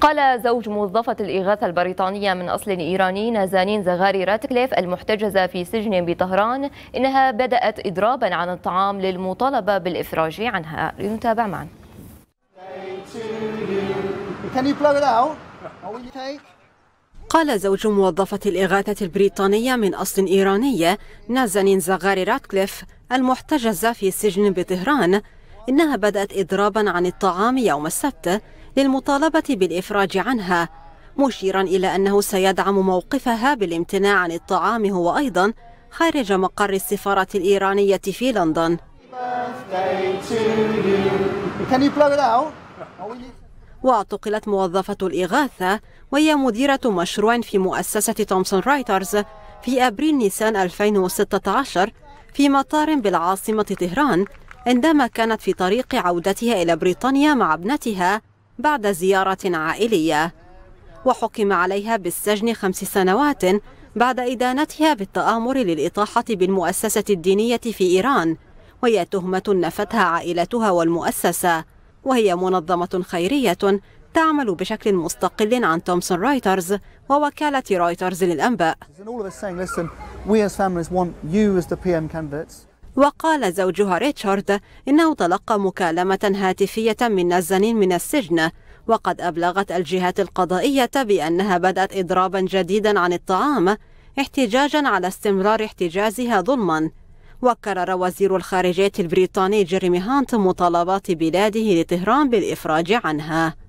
قال زوج موظفة الإغاثة البريطانية من أصل إيراني نازانين زغاري راتكليف المحتجزة في سجن بطهران إنها بدأت إضرابا عن الطعام للمطالبة بالإفراج عنها لنتابع معا قال زوج موظفة الإغاثة البريطانية من أصل إيراني نازانين زغاري راتكليف المحتجزة في سجن بطهران إنها بدأت إضرابا عن الطعام يوم السبت للمطالبة بالإفراج عنها مشيرا إلى أنه سيدعم موقفها بالامتناع عن الطعام هو أيضا خارج مقر السفارة الإيرانية في لندن واعتقلت موظفة الإغاثة وهي مديرة مشروع في مؤسسة تومسون رايترز في أبريل نيسان 2016 في مطار بالعاصمة طهران عندما كانت في طريق عودتها إلى بريطانيا مع ابنتها بعد زيارة عائلية وحكم عليها بالسجن خمس سنوات بعد إدانتها بالتآمر للإطاحة بالمؤسسة الدينية في إيران وهي تهمة نفتها عائلتها والمؤسسة وهي منظمة خيرية تعمل بشكل مستقل عن تومسون رايترز ووكالة رايترز للأنباء وقال زوجها ريتشارد إنه تلقى مكالمة هاتفية من نزنين من السجن وقد أبلغت الجهات القضائية بأنها بدأت إضرابا جديدا عن الطعام احتجاجا على استمرار احتجازها ظلما وكرر وزير الخارجية البريطاني جيريمي هانت مطالبات بلاده لطهران بالإفراج عنها